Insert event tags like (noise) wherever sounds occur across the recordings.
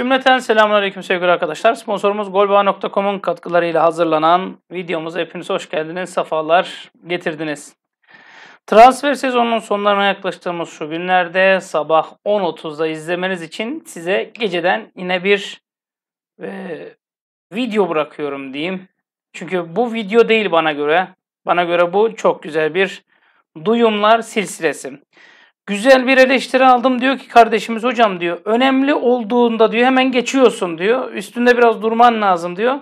Cümleten selamünaleyküm sevgili arkadaşlar. Sponsorumuz golba.com'un katkılarıyla hazırlanan videomuza hepinize hoş geldiniz, sefalar getirdiniz. Transfer sezonunun sonlarına yaklaştığımız şu günlerde sabah 10.30'da izlemeniz için size geceden yine bir e, video bırakıyorum diyeyim. Çünkü bu video değil bana göre. Bana göre bu çok güzel bir duyumlar silsilesi. Güzel bir eleştiri aldım diyor ki kardeşimiz hocam diyor. Önemli olduğunda diyor hemen geçiyorsun diyor. Üstünde biraz durman lazım diyor.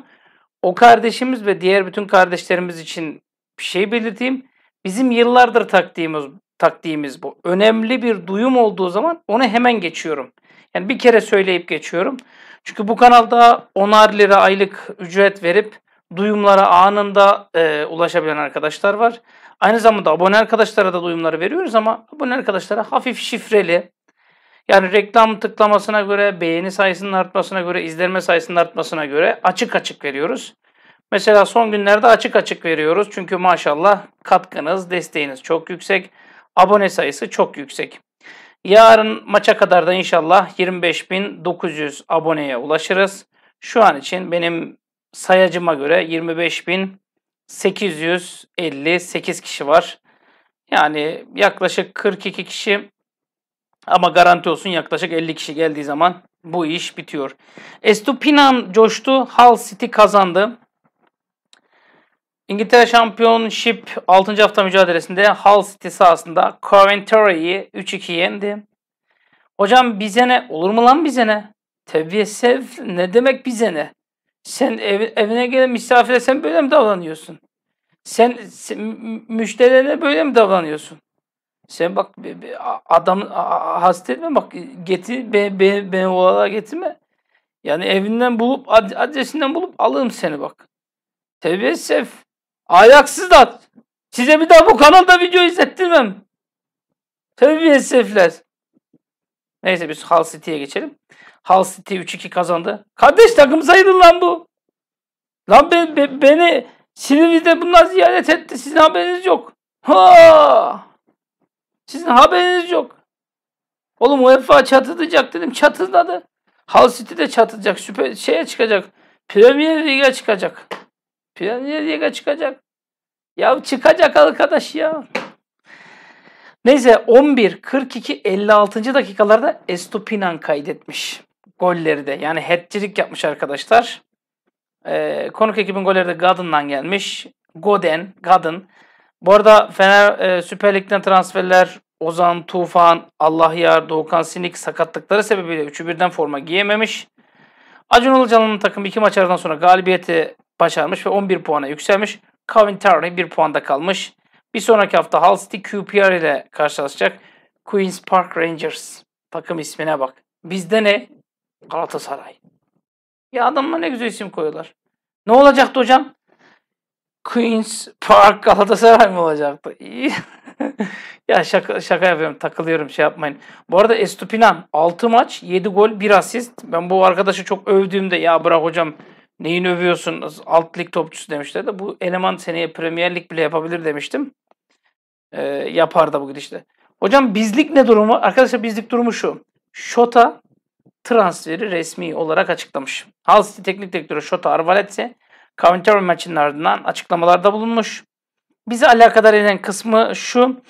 O kardeşimiz ve diğer bütün kardeşlerimiz için bir şey belirteyim. Bizim yıllardır taktiğimiz taktiğimiz bu. Önemli bir duyum olduğu zaman onu hemen geçiyorum. Yani bir kere söyleyip geçiyorum. Çünkü bu kanalda onar lira aylık ücret verip duyumlara anında e, ulaşabilen arkadaşlar var. Aynı zamanda abone arkadaşlara da duyumları veriyoruz ama abone arkadaşlara hafif şifreli yani reklam tıklamasına göre, beğeni sayısının artmasına göre, izlenme sayısının artmasına göre açık açık veriyoruz. Mesela son günlerde açık açık veriyoruz. Çünkü maşallah katkınız, desteğiniz çok yüksek. Abone sayısı çok yüksek. Yarın maça kadar da inşallah 25.900 aboneye ulaşırız. Şu an için benim sayacıma göre 25.858 kişi var. Yani yaklaşık 42 kişi ama garanti olsun yaklaşık 50 kişi geldiği zaman bu iş bitiyor. Estupinan coştu. Hull City kazandı. İngiltere Championship 6. hafta mücadelesinde Hull City sahasında Coventry'yi 3-2 yendi. Hocam bize ne? Olur mu lan bize ne? Tebessef ne demek bize ne? Sen ev, evine gelen misafire sen böyle mi davranıyorsun? Sen, sen müşterilere böyle mi davranıyorsun? Sen bak adam hastetme, bak getir beni, beni, beni oralara getirme. Yani evinden bulup adresinden bulup alırım seni bak. ayaksız Ayaksızlar. Size bir daha bu kanalda video izlettirmem. Terbiyesefler. Neyse biz hal City'ye geçelim. Hull City 3-2 kazandı. Kardeş takım sayılır lan bu. Lan be, be, beni Silivri'de bunlar ziyaret etti. Sizin haberiniz yok. Ha! Sizin haberiniz yok. Oğlum UEFA çatılacak dedim. Çatılmadı. Hull City de çatılacak. Süper şeye çıkacak. Premier Lig'e çıkacak. Premier Lig'e çıkacak. Ya çıkacak arkadaş ya. Neyse 11 42 56. dakikalarda Estupinan kaydetmiş golleri de yani hat-trick yapmış arkadaşlar. E, konuk ekibin golleri de Gadın'dan gelmiş. Goden, Gadın. Bu arada Fener e, Süper Lig'den transferler Ozan, Tufan, Allahyar, Doğukan Sinik sakatlıkları sebebiyle 3'ü birden forma giyememiş. Acun Ilıcalı'nın takım iki maç aradan sonra galibiyeti başarmış ve 11 puana yükselmiş. Calvin Tarney 1 puanda kalmış. Bir sonraki hafta Hull City QPR ile karşılaşacak. Queen's Park Rangers. Takım ismine bak. Bizde ne? Galatasaray. Ya adamla ne güzel isim koyuyorlar. Ne olacaktı hocam? Queens Park Galatasaray mı olacaktı? (laughs) ya şaka, şaka yapıyorum. Takılıyorum şey yapmayın. Bu arada Estupinan 6 maç 7 gol 1 asist. Ben bu arkadaşı çok övdüğümde ya bırak hocam neyin övüyorsun alt lig topçusu demişler de bu eleman seneye Premier Lig bile yapabilir demiştim. Ee, yapar da bu gidişle. Hocam bizlik ne durumu? Arkadaşlar bizlik durumu şu. Şota transferi resmi olarak açıklamış. Hull City teknik direktörü Shota Arvaletse Coventry maçının ardından açıklamalarda bulunmuş. Bizi alakadar eden kısmı şu.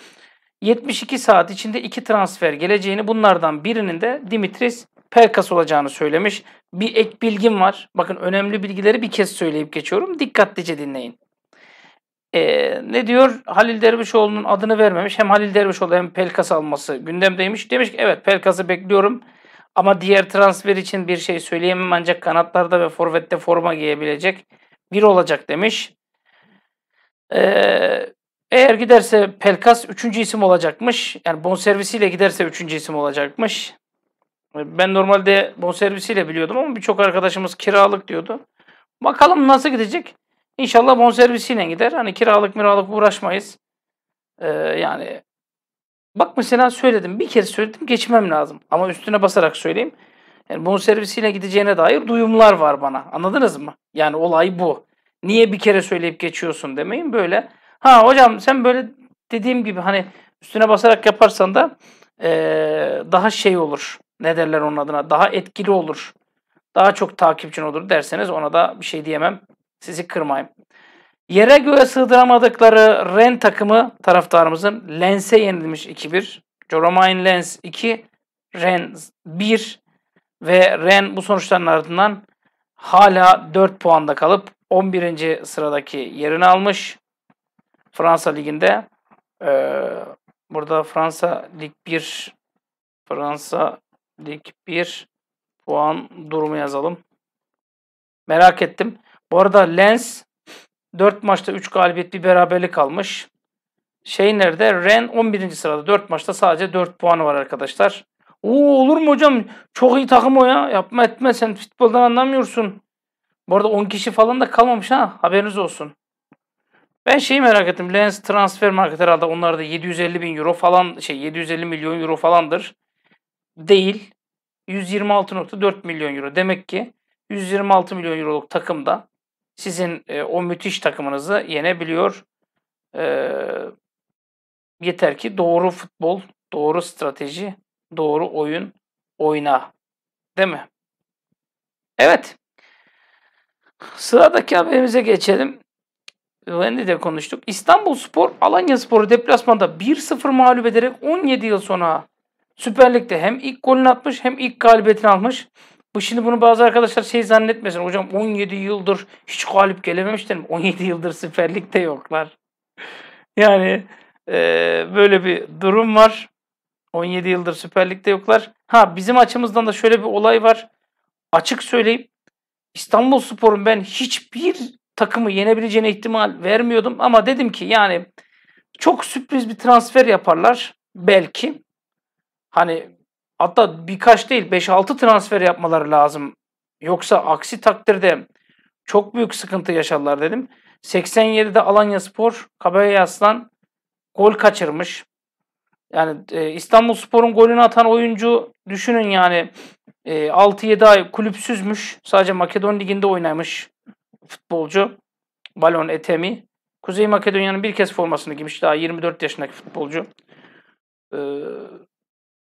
72 saat içinde iki transfer geleceğini bunlardan birinin de Dimitris Perkas olacağını söylemiş. Bir ek bilgim var. Bakın önemli bilgileri bir kez söyleyip geçiyorum. Dikkatlice dinleyin. Ee, ne diyor? Halil Dervişoğlu'nun adını vermemiş. Hem Halil Dervişoğlu hem Pelkas alması gündemdeymiş. Demiş ki evet Pelkas'ı bekliyorum. Ama diğer transfer için bir şey söyleyemem ancak kanatlarda ve forvette forma giyebilecek bir olacak demiş. Ee, eğer giderse Pelkas 3. isim olacakmış. Yani bonservisiyle giderse 3. isim olacakmış. Ee, ben normalde bonservisiyle biliyordum ama birçok arkadaşımız kiralık diyordu. Bakalım nasıl gidecek. İnşallah bonservisiyle gider. Hani kiralık miralık uğraşmayız. Ee, yani Bak mesela söyledim. Bir kere söyledim geçmem lazım. Ama üstüne basarak söyleyeyim. Yani bunun servisine gideceğine dair duyumlar var bana. Anladınız mı? Yani olay bu. Niye bir kere söyleyip geçiyorsun demeyin böyle. Ha hocam sen böyle dediğim gibi hani üstüne basarak yaparsan da ee, daha şey olur. Ne derler onun adına? Daha etkili olur. Daha çok takipçin olur derseniz ona da bir şey diyemem. Sizi kırmayayım. Yere göğe sığdıramadıkları Ren takımı taraftarımızın Lens'e yenilmiş 2-1. Jerome Lens 2, Ren 1 ve Ren bu sonuçların ardından hala 4 puanda kalıp 11. sıradaki yerini almış. Fransa Ligi'nde e, burada Fransa Lig 1 Fransa Lig 1 puan durumu yazalım. Merak ettim. Bu arada Lens 4 maçta 3 galibiyet bir beraberlik almış. Şey nerede? Ren 11. sırada. 4 maçta sadece 4 puanı var arkadaşlar. Oo olur mu hocam? Çok iyi takım o ya. Yapma etme sen futboldan anlamıyorsun. Bu arada 10 kişi falan da kalmamış ha. Haberiniz olsun. Ben şeyi merak ettim. Lens transfer market herhalde onlar da 750 bin euro falan şey 750 milyon euro falandır. Değil. 126.4 milyon euro. Demek ki 126 milyon euroluk takımda sizin e, o müthiş takımınızı yenebiliyor. E, yeter ki doğru futbol, doğru strateji, doğru oyun oyna. Değil mi? Evet. Sıradaki haberimize geçelim. Wendy de konuştuk. İstanbul Spor, Alanya Spor'u deplasmanda 1-0 mağlup ederek 17 yıl sonra Süper Lig'de hem ilk golünü atmış hem ilk galibiyetini almış. Bu şimdi bunu bazı arkadaşlar şey zannetmesin. Hocam 17 yıldır hiç galip gelememiş derim. 17 yıldır Süper Lig'de yoklar. (laughs) yani e, böyle bir durum var. 17 yıldır Süper Lig'de yoklar. Ha bizim açımızdan da şöyle bir olay var. Açık söyleyip İstanbul Spor'un ben hiçbir takımı yenebileceğine ihtimal vermiyordum. Ama dedim ki yani çok sürpriz bir transfer yaparlar belki. Hani hatta birkaç değil 5-6 transfer yapmaları lazım. Yoksa aksi takdirde çok büyük sıkıntı yaşarlar dedim. 87'de Alanya Spor Kabaya Aslan gol kaçırmış. Yani e, İstanbul Spor'un golünü atan oyuncu düşünün yani e, 6-7 ay kulüpsüzmüş. Sadece Makedon Ligi'nde oynamış futbolcu. Balon Etemi. Kuzey Makedonya'nın bir kez formasını giymiş. Daha 24 yaşındaki futbolcu. E,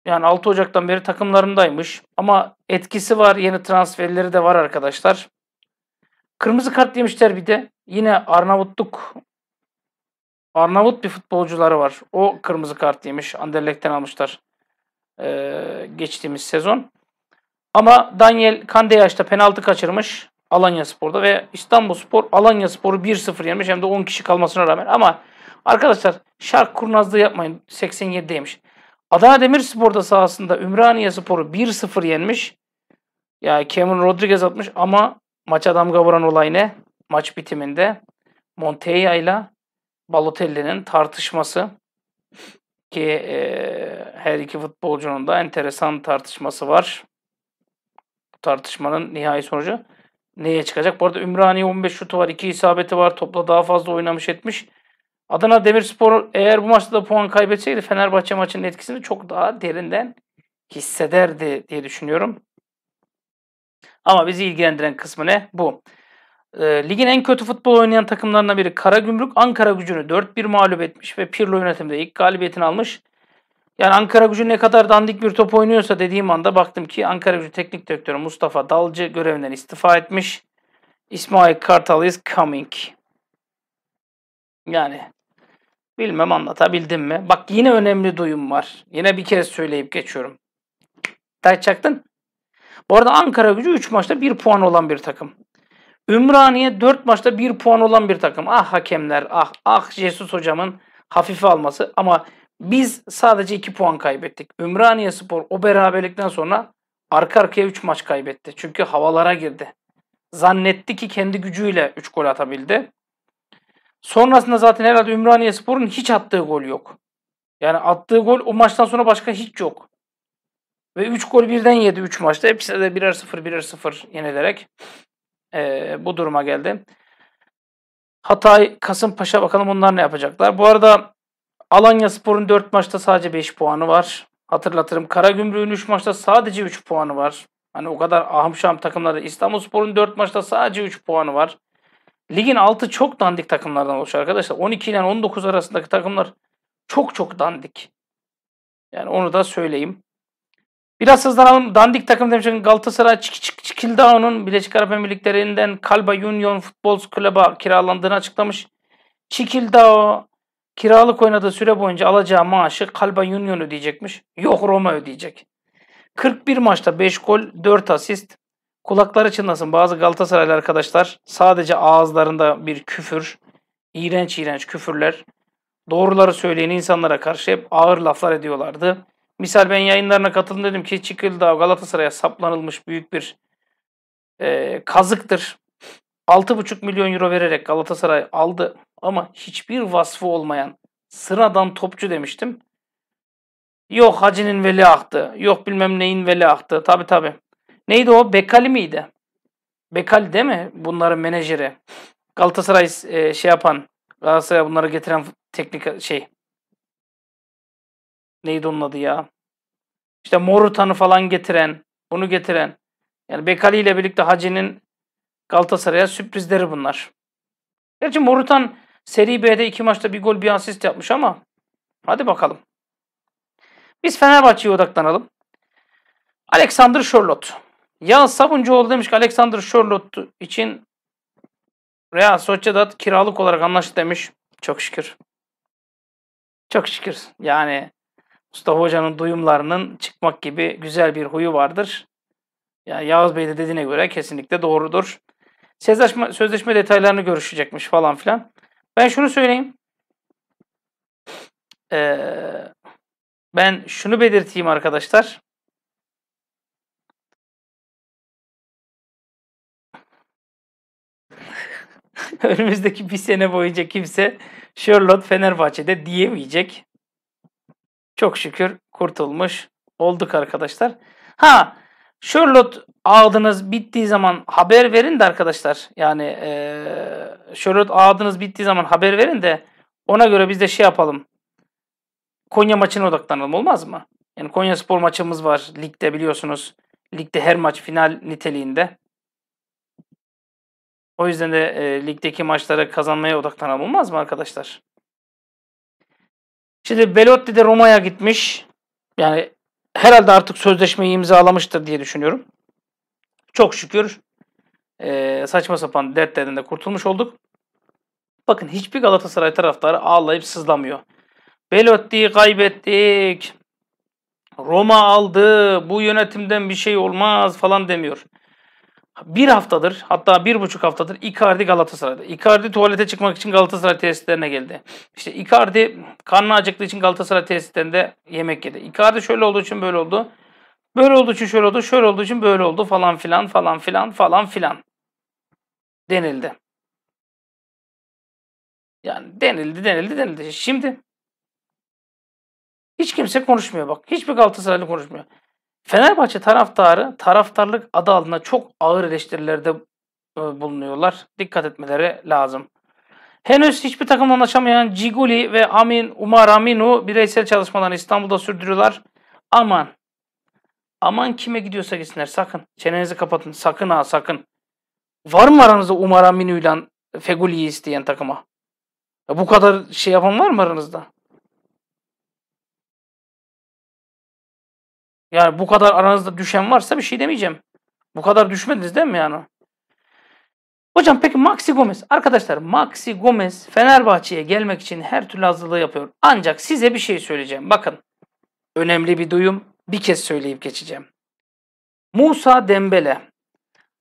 yani 6 Ocak'tan beri takımlarındaymış. Ama etkisi var. Yeni transferleri de var arkadaşlar. Kırmızı kart yemişler bir de. Yine Arnavutluk Arnavut bir futbolcuları var. O kırmızı kart yemiş. Anderlecht'ten almışlar ee, geçtiğimiz sezon. Ama Daniel Kandeyaş penaltı kaçırmış Alanya Spor'da ve İstanbul Spor Alanya Spor'u 1-0 yenmiş hem de 10 kişi kalmasına rağmen. Ama arkadaşlar şark kurnazlığı yapmayın. 87'deymiş. Adana Demirspor'da sahasında Ümraniye Spor'u 1-0 yenmiş. yani Cameron Rodriguez atmış ama maça damga vuran olay ne? Maç bitiminde Monteya ile Balotelli'nin tartışması ki e, her iki futbolcunun da enteresan tartışması var. Bu tartışmanın nihai sonucu neye çıkacak? Bu arada Ümraniye 15 şutu var, 2 isabeti var. Topla daha fazla oynamış etmiş. Adana Demirspor eğer bu maçta da puan kaybetseydi Fenerbahçe maçının etkisini çok daha derinden hissederdi diye düşünüyorum. Ama bizi ilgilendiren kısmı ne? Bu. E, ligin en kötü futbol oynayan takımlarından biri Karagümrük Ankara gücünü 4-1 mağlup etmiş ve Pirlo yönetimde ilk galibiyetini almış. Yani Ankara gücü ne kadar dandik bir top oynuyorsa dediğim anda baktım ki Ankara gücü teknik direktörü Mustafa Dalcı görevinden istifa etmiş. İsmail Kartal is coming. Yani Bilmem anlatabildim mi? Bak yine önemli duyum var. Yine bir kez söyleyip geçiyorum. Dert Bu arada Ankara gücü 3 maçta 1 puan olan bir takım. Ümraniye 4 maçta 1 puan olan bir takım. Ah hakemler ah ah Jesus hocamın hafife alması ama biz sadece 2 puan kaybettik. Ümraniye Spor o beraberlikten sonra arka arkaya 3 maç kaybetti. Çünkü havalara girdi. Zannetti ki kendi gücüyle 3 gol atabildi. Sonrasında zaten herhalde Ümraniye Spor'un hiç attığı gol yok. Yani attığı gol o maçtan sonra başka hiç yok. Ve 3 gol birden yedi 3 maçta. Hepsi de birer sıfır birer sıfır yenilerek e, bu duruma geldi. Hatay, Kasımpaşa bakalım onlar ne yapacaklar. Bu arada Alanya Spor'un 4 maçta sadece 5 puanı var. Hatırlatırım Karagümrük'ün 3 maçta sadece 3 puanı var. Hani o kadar ahım şahım takımlarda İstanbul Spor'un 4 maçta sadece 3 puanı var. Ligin altı çok dandik takımlardan oluşuyor arkadaşlar. 12 ile 19 arasındaki takımlar çok çok dandik. Yani onu da söyleyeyim. Biraz hızlanalım. Dandik takım demişken Galatasaray Çik Çik Çikildao'nun Birleşik Arap Emirlikleri'nden Kalba Union Futbol Kulübü kiralandığını açıklamış. Çikildao kiralık oynadığı süre boyunca alacağı maaşı Kalba Union ödeyecekmiş. Yok Roma ödeyecek. 41 maçta 5 gol, 4 asist. Kulakları çınlasın bazı Galatasaraylı arkadaşlar sadece ağızlarında bir küfür, iğrenç iğrenç küfürler, doğruları söyleyen insanlara karşı hep ağır laflar ediyorlardı. Misal ben yayınlarına katıldım dedim ki Çikildağ Galatasaray'a saplanılmış büyük bir e, kazıktır. 6,5 milyon euro vererek Galatasaray aldı ama hiçbir vasfı olmayan sıradan topçu demiştim. Yok Hacı'nin veliahtı, yok bilmem neyin veliahtı. Tabi tabi. Neydi o? Bekali miydi? Bekali değil mi? Bunların menajeri. Galatasaray e, şey yapan, Galatasaray bunları getiren teknik şey. Neydi onun adı ya? İşte Morutan'ı falan getiren, bunu getiren. Yani Bekali ile birlikte Hacı'nin Galatasaray'a sürprizleri bunlar. Gerçi Morutan Seri B'de iki maçta bir gol bir asist yapmış ama hadi bakalım. Biz Fenerbahçe'ye odaklanalım. Alexander Charlotte. Ya Sabuncuoğlu demiş ki Alexander Sherlock için Real Sociedad kiralık olarak anlaştı demiş. Çok şükür. Çok şükür. Yani Mustafa Hoca'nın duyumlarının çıkmak gibi güzel bir huyu vardır. Yani Yağız Bey de dediğine göre kesinlikle doğrudur. Sözleşme, sözleşme detaylarını görüşecekmiş falan filan. Ben şunu söyleyeyim. Ee, ben şunu belirteyim arkadaşlar. (laughs) önümüzdeki bir sene boyunca kimse Charlotte Fenerbahçe'de diyemeyecek. Çok şükür kurtulmuş olduk arkadaşlar. Ha Charlotte ağdınız bittiği zaman haber verin de arkadaşlar. Yani e, Charlotte ağdınız bittiği zaman haber verin de ona göre biz de şey yapalım. Konya maçına odaklanalım olmaz mı? Yani Konya spor maçımız var ligde biliyorsunuz. Ligde her maç final niteliğinde. O yüzden de e, ligdeki maçlara kazanmaya odaklanalım olmaz mı arkadaşlar? Şimdi Belotti de Roma'ya gitmiş. Yani herhalde artık sözleşmeyi imzalamıştır diye düşünüyorum. Çok şükür e, saçma sapan dertlerden de kurtulmuş olduk. Bakın hiçbir Galatasaray taraftarı ağlayıp sızlamıyor. Belotti'yi kaybettik. Roma aldı. Bu yönetimden bir şey olmaz falan demiyor bir haftadır hatta bir buçuk haftadır Icardi Galatasaray'da. Icardi tuvalete çıkmak için Galatasaray tesislerine geldi. İşte Icardi karnı acıktığı için Galatasaray tesislerinde yemek yedi. Icardi şöyle olduğu için böyle oldu. Böyle olduğu için şöyle oldu, şöyle olduğu için böyle oldu falan filan falan filan falan filan denildi. Yani denildi denildi denildi. Şimdi hiç kimse konuşmuyor bak. Hiçbir Galatasaraylı konuşmuyor. Fenerbahçe taraftarı taraftarlık adı altında çok ağır eleştirilerde e, bulunuyorlar. Dikkat etmeleri lazım. Henüz hiçbir takımla anlaşamayan Ciguli ve Amin Umar Aminu bireysel çalışmalarını İstanbul'da sürdürüyorlar. Aman. Aman kime gidiyorsa gitsinler sakın. Çenenizi kapatın. Sakın ha sakın. Var mı aranızda Umar Aminu ile Feguli'yi isteyen takıma? Ya bu kadar şey yapan var mı aranızda? Yani bu kadar aranızda düşen varsa bir şey demeyeceğim. Bu kadar düşmediniz değil mi yani? Hocam peki Maxi Gomez. Arkadaşlar Maxi Gomez Fenerbahçe'ye gelmek için her türlü hazırlığı yapıyor. Ancak size bir şey söyleyeceğim. Bakın önemli bir duyum. Bir kez söyleyip geçeceğim. Musa Dembele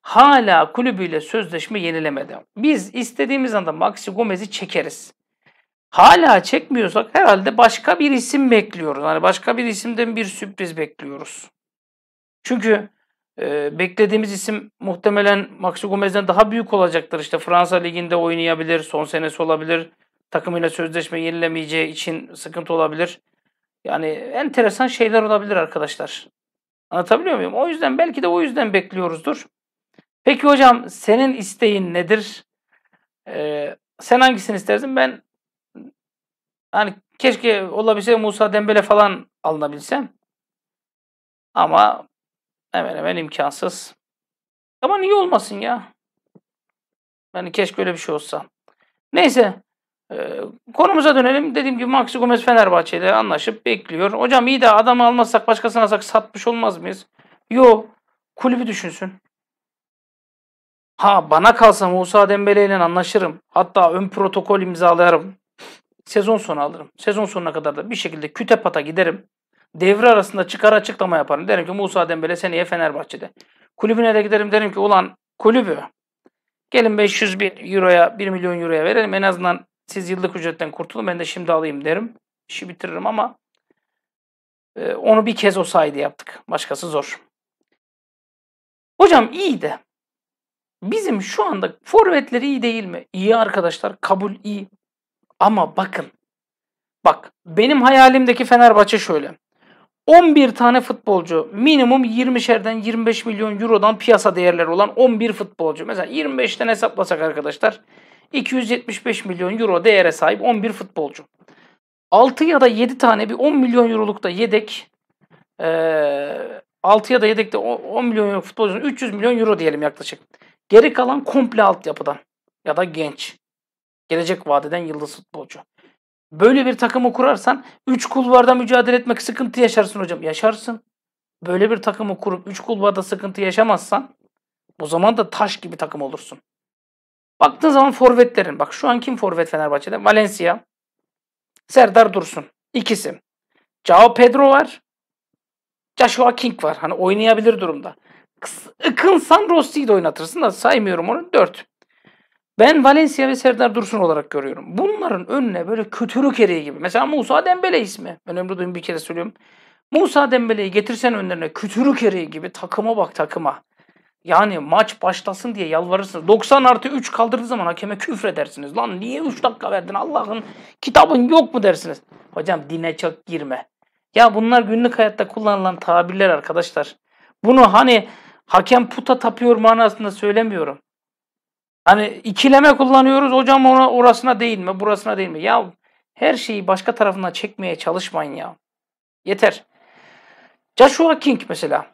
hala kulübüyle sözleşme yenilemedi. Biz istediğimiz anda Maxi Gomez'i çekeriz. Hala çekmiyorsak herhalde başka bir isim bekliyoruz. Hani başka bir isimden bir sürpriz bekliyoruz. Çünkü e, beklediğimiz isim muhtemelen Maxi Gomez'den daha büyük olacaktır. İşte Fransa Ligi'nde oynayabilir, son senesi olabilir. Takımıyla sözleşme yenilemeyeceği için sıkıntı olabilir. Yani enteresan şeyler olabilir arkadaşlar. Anlatabiliyor muyum? O yüzden belki de o yüzden bekliyoruzdur. Peki hocam senin isteğin nedir? Ee, sen hangisini istersin? Ben Hani keşke olabilse Musa Dembele falan alınabilsem. Ama hemen hemen imkansız. Ama niye olmasın ya? Yani keşke öyle bir şey olsa. Neyse. E, konumuza dönelim. Dediğim gibi Maxi Gomez Fenerbahçe'de anlaşıp bekliyor. Hocam iyi de adamı almazsak başkasını alsak satmış olmaz mıyız? Yo. Kulübü düşünsün. Ha bana kalsa Musa Dembele ile anlaşırım. Hatta ön protokol imzalarım. Sezon sonu alırım. Sezon sonuna kadar da bir şekilde küte pata giderim. Devre arasında çıkar açıklama yaparım. Derim ki Musa Dembele seneye Fenerbahçe'de. Kulübüne de giderim derim ki ulan kulübü gelin 500 bin euroya 1 milyon euroya verelim. En azından siz yıllık ücretten kurtulun ben de şimdi alayım derim. İşi bitiririm ama e, onu bir kez o sayede yaptık. Başkası zor. Hocam iyi de bizim şu anda forvetleri iyi değil mi? İyi arkadaşlar kabul iyi. Ama bakın. Bak benim hayalimdeki Fenerbahçe şöyle. 11 tane futbolcu minimum 20'şerden 25 milyon eurodan piyasa değerleri olan 11 futbolcu. Mesela 25'ten hesaplasak arkadaşlar 275 milyon euro değere sahip 11 futbolcu. 6 ya da 7 tane bir 10 milyon eurolukta yedek e, 6 ya da yedekte 10 milyon euro futbolcu, 300 milyon euro diyelim yaklaşık. Geri kalan komple altyapıdan ya da genç. Gelecek vadeden yıldız futbolcu. Böyle bir takımı kurarsan 3 kulvarda mücadele etmek sıkıntı yaşarsın hocam. Yaşarsın. Böyle bir takımı kurup 3 kulvarda sıkıntı yaşamazsan o zaman da taş gibi takım olursun. Baktığın zaman forvetlerin. Bak şu an kim forvet Fenerbahçe'de? Valencia. Serdar Dursun. İkisi. Cao Pedro var. Joshua King var. Hani oynayabilir durumda. Ikınsan Rossi'yi de oynatırsın da saymıyorum onu. 4. Ben Valencia ve Serdar Dursun olarak görüyorum. Bunların önüne böyle kötülük eriği gibi. Mesela Musa Dembele ismi. Ben ömrü duyum bir kere söylüyorum. Musa Dembele'yi getirsen önlerine kötülük eriği gibi takıma bak takıma. Yani maç başlasın diye yalvarırsınız. 90 artı 3 kaldırdığı zaman hakeme küfredersiniz. Lan niye 3 dakika verdin Allah'ın kitabın yok mu dersiniz. Hocam dine çok girme. Ya bunlar günlük hayatta kullanılan tabirler arkadaşlar. Bunu hani hakem puta tapıyor manasında söylemiyorum. Hani ikileme kullanıyoruz. Hocam ona orasına değil mi, burasına değil mi? Ya her şeyi başka tarafından çekmeye çalışmayın ya. Yeter. Joshua King mesela.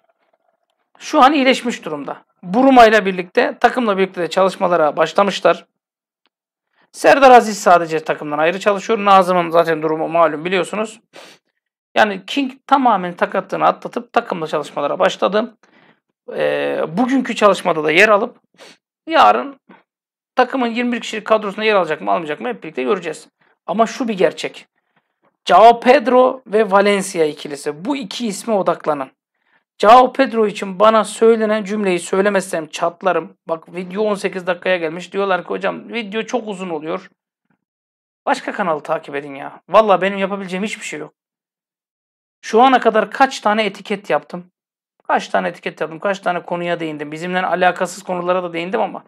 Şu an iyileşmiş durumda. Buruma ile birlikte, takımla birlikte de çalışmalara başlamışlar. Serdar Aziz sadece takımdan ayrı çalışıyor. Nazım'ın zaten durumu malum biliyorsunuz. Yani King tamamen takattığını atlatıp takımla çalışmalara başladı. E, bugünkü çalışmada da yer alıp yarın Takımın 21 kişilik kadrosuna yer alacak mı almayacak mı hep birlikte göreceğiz. Ama şu bir gerçek. Cao Pedro ve Valencia ikilisi. Bu iki isme odaklanın. Cao Pedro için bana söylenen cümleyi söylemezsem çatlarım. Bak video 18 dakikaya gelmiş. Diyorlar ki hocam video çok uzun oluyor. Başka kanalı takip edin ya. Valla benim yapabileceğim hiçbir şey yok. Şu ana kadar kaç tane etiket yaptım? Kaç tane etiket yaptım? Kaç tane konuya değindim? Bizimle alakasız konulara da değindim ama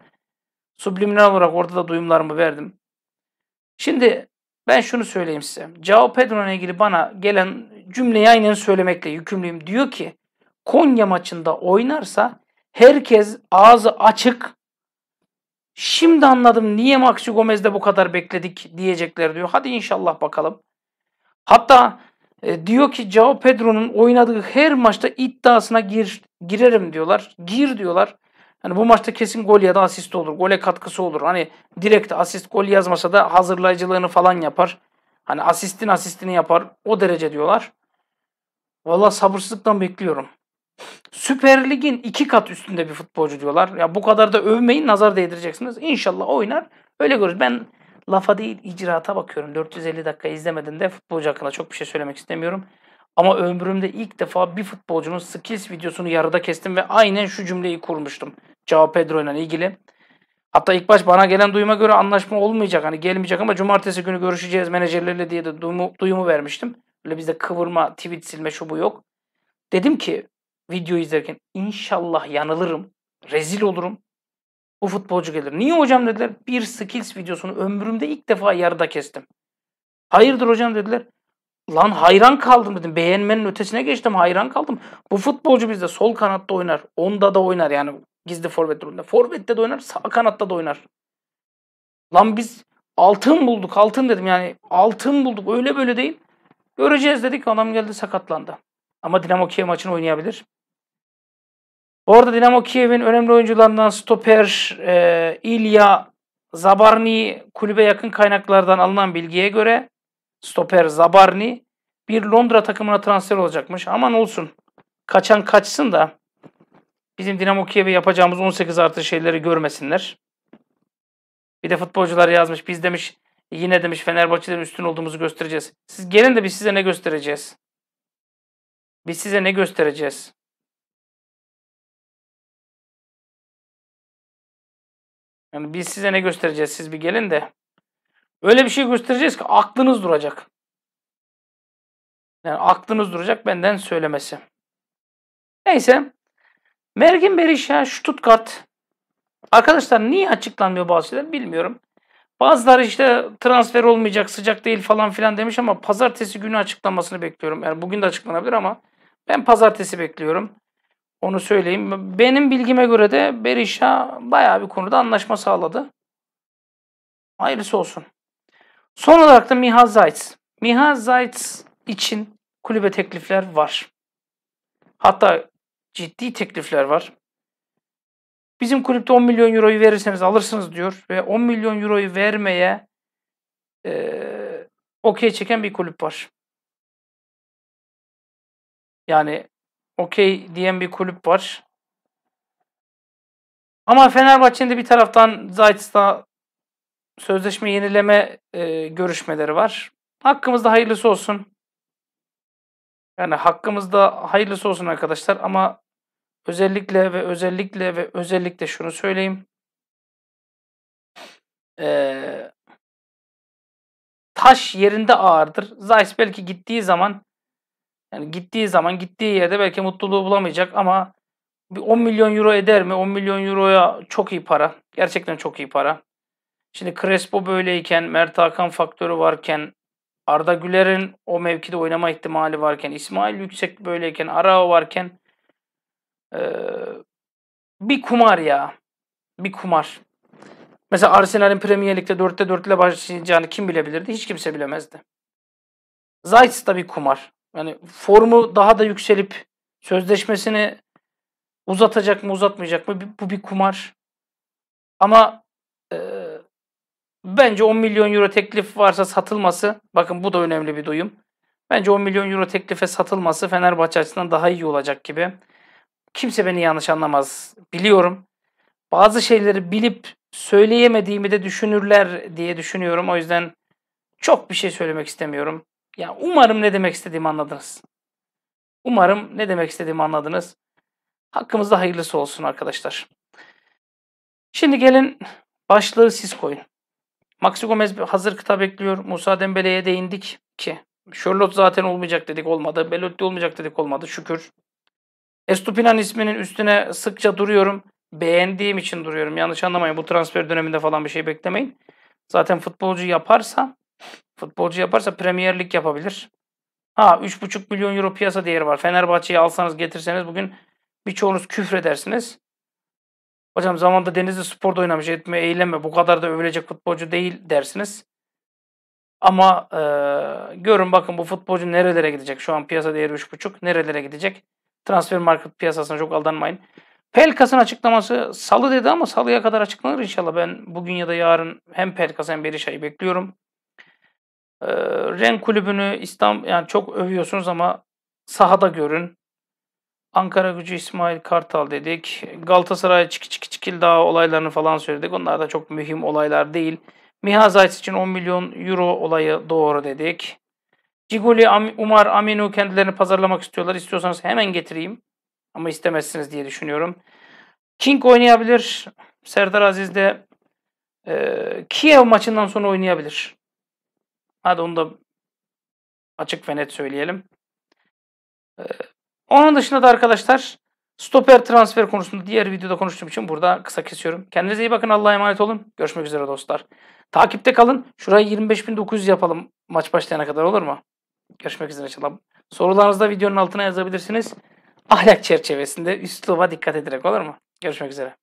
Subliminal olarak orada da duyumlarımı verdim. Şimdi ben şunu söyleyeyim size. Cao Pedro'na ilgili bana gelen cümleyi aynen söylemekle yükümlüyüm. Diyor ki Konya maçında oynarsa herkes ağzı açık şimdi anladım niye Maxi Gomez'de bu kadar bekledik diyecekler diyor. Hadi inşallah bakalım. Hatta e, diyor ki Cao Pedro'nun oynadığı her maçta iddiasına gir, girerim diyorlar. Gir diyorlar. Hani bu maçta kesin gol ya da asist olur. Gole katkısı olur. Hani direkt asist gol yazmasa da hazırlayıcılığını falan yapar. Hani asistin asistini yapar. O derece diyorlar. Valla sabırsızlıktan bekliyorum. Süper Lig'in iki kat üstünde bir futbolcu diyorlar. Ya bu kadar da övmeyin nazar değdireceksiniz. İnşallah oynar. Öyle görürüz. Ben lafa değil icraata bakıyorum. 450 dakika izlemeden de futbolcu hakkında çok bir şey söylemek istemiyorum. Ama ömrümde ilk defa bir futbolcunun skills videosunu yarıda kestim ve aynen şu cümleyi kurmuştum. Cao Pedro ile ilgili. Hatta ilk baş bana gelen duyuma göre anlaşma olmayacak. Hani gelmeyecek ama cumartesi günü görüşeceğiz menajerlerle diye de duyumu, duyumu vermiştim. Böyle bizde kıvırma, tweet silme şu bu yok. Dedim ki video izlerken inşallah yanılırım. Rezil olurum. Bu futbolcu gelir. Niye hocam dediler. Bir skills videosunu ömrümde ilk defa yarıda kestim. Hayırdır hocam dediler. Lan hayran kaldım dedim. Beğenmenin ötesine geçtim. Hayran kaldım. Bu futbolcu bizde sol kanatta oynar. Onda da oynar. Yani Gizli forvet rolünde. Forvet'te de oynar, sağ kanatta da oynar. Lan biz altın bulduk, altın dedim yani. Altın bulduk, öyle böyle değil. Göreceğiz dedik, adam geldi sakatlandı. Ama Dinamo Kiev maçını oynayabilir. Orada Dinamo Kiev'in önemli oyuncularından stoper e, İlya Zabarni kulübe yakın kaynaklardan alınan bilgiye göre stoper Zabarni bir Londra takımına transfer olacakmış. Aman olsun. Kaçan kaçsın da Bizim Dinamo Kiev'e yapacağımız 18 artı şeyleri görmesinler. Bir de futbolcular yazmış. Biz demiş yine demiş Fenerbahçe'den üstün olduğumuzu göstereceğiz. Siz gelin de biz size ne göstereceğiz? Biz size ne göstereceğiz? Yani biz size ne göstereceğiz? Siz bir gelin de. Öyle bir şey göstereceğiz ki aklınız duracak. Yani aklınız duracak benden söylemesi. Neyse. Mergin Berisha, Stuttgart. Arkadaşlar niye açıklanmıyor bazı şeyler bilmiyorum. Bazıları işte transfer olmayacak, sıcak değil falan filan demiş ama pazartesi günü açıklanmasını bekliyorum. Yani bugün de açıklanabilir ama ben pazartesi bekliyorum. Onu söyleyeyim. Benim bilgime göre de Berisha bayağı bir konuda anlaşma sağladı. Hayırlısı olsun. Son olarak da Miha Zayt's. Miha Zayt's için kulübe teklifler var. Hatta ciddi teklifler var. Bizim kulüpte 10 milyon euroyu verirseniz alırsınız diyor ve 10 milyon euroyu vermeye e, okey çeken bir kulüp var. Yani okey diyen bir kulüp var. Ama Fenerbahçe'nin de bir taraftan Zayt'la sözleşme yenileme e, görüşmeleri var. Hakkımızda hayırlısı olsun. Yani hakkımızda hayırlısı olsun arkadaşlar ama Özellikle ve özellikle ve özellikle şunu söyleyeyim. Ee, taş yerinde ağırdır. Zeiss belki gittiği zaman yani gittiği zaman gittiği yerde belki mutluluğu bulamayacak ama bir 10 milyon euro eder mi? 10 milyon euroya çok iyi para. Gerçekten çok iyi para. Şimdi Crespo böyleyken, Mert Hakan faktörü varken, Arda Güler'in o mevkide oynama ihtimali varken, İsmail Yüksek böyleyken, Arao varken ee, bir kumar ya. Bir kumar. Mesela Arsenal'in Premier Lig'de 4'te 4 ile başlayacağını kim bilebilirdi? Hiç kimse bilemezdi. Zayt's da bir kumar. Yani formu daha da yükselip sözleşmesini uzatacak mı uzatmayacak mı bu bir kumar. Ama e, bence 10 milyon euro teklif varsa satılması bakın bu da önemli bir duyum. Bence 10 milyon euro teklife satılması Fenerbahçe açısından daha iyi olacak gibi. Kimse beni yanlış anlamaz. Biliyorum. Bazı şeyleri bilip söyleyemediğimi de düşünürler diye düşünüyorum. O yüzden çok bir şey söylemek istemiyorum. Ya yani umarım ne demek istediğimi anladınız. Umarım ne demek istediğimi anladınız. Hakkımızda hayırlısı olsun arkadaşlar. Şimdi gelin başlığı siz koyun. Maxi Gomez hazır kıta bekliyor. Musa Dembele'ye değindik ki. Charlotte zaten olmayacak dedik olmadı. Belotti olmayacak dedik olmadı. Şükür Estupinan isminin üstüne sıkça duruyorum. Beğendiğim için duruyorum. Yanlış anlamayın. Bu transfer döneminde falan bir şey beklemeyin. Zaten futbolcu yaparsa futbolcu yaparsa Premier Lig yapabilir. Ha 3,5 milyon euro piyasa değeri var. Fenerbahçe'yi alsanız getirseniz bugün birçoğunuz küfredersiniz. Hocam zamanda Denizli Spor'da oynamış etme eyleme bu kadar da övülecek futbolcu değil dersiniz. Ama e, görün bakın bu futbolcu nerelere gidecek. Şu an piyasa değeri 3,5 nerelere gidecek. Transfer market piyasasına çok aldanmayın. Pelkas'ın açıklaması salı dedi ama salıya kadar açıklanır inşallah. Ben bugün ya da yarın hem Pelkas hem Berisha'yı bekliyorum. Ee, Ren kulübünü İstanbul yani çok övüyorsunuz ama sahada görün. Ankara gücü İsmail Kartal dedik. Galatasaray çiki çiki çikil daha olaylarını falan söyledik. Onlar da çok mühim olaylar değil. Miha Mihazayt için 10 milyon euro olayı doğru dedik. Ciguli, Umar, Aminu kendilerini pazarlamak istiyorlar. İstiyorsanız hemen getireyim. Ama istemezsiniz diye düşünüyorum. King oynayabilir. Serdar Aziz de e, Kiev maçından sonra oynayabilir. Hadi onu da açık ve net söyleyelim. E, onun dışında da arkadaşlar stoper transfer konusunda diğer videoda konuştuğum için burada kısa kesiyorum. Kendinize iyi bakın. Allah'a emanet olun. Görüşmek üzere dostlar. Takipte kalın. Şurayı 25.900 yapalım maç başlayana kadar olur mu? Görüşmek üzere inşallah. Sorularınızı da videonun altına yazabilirsiniz. Ahlak çerçevesinde üsluba dikkat ederek olur mu? Görüşmek üzere.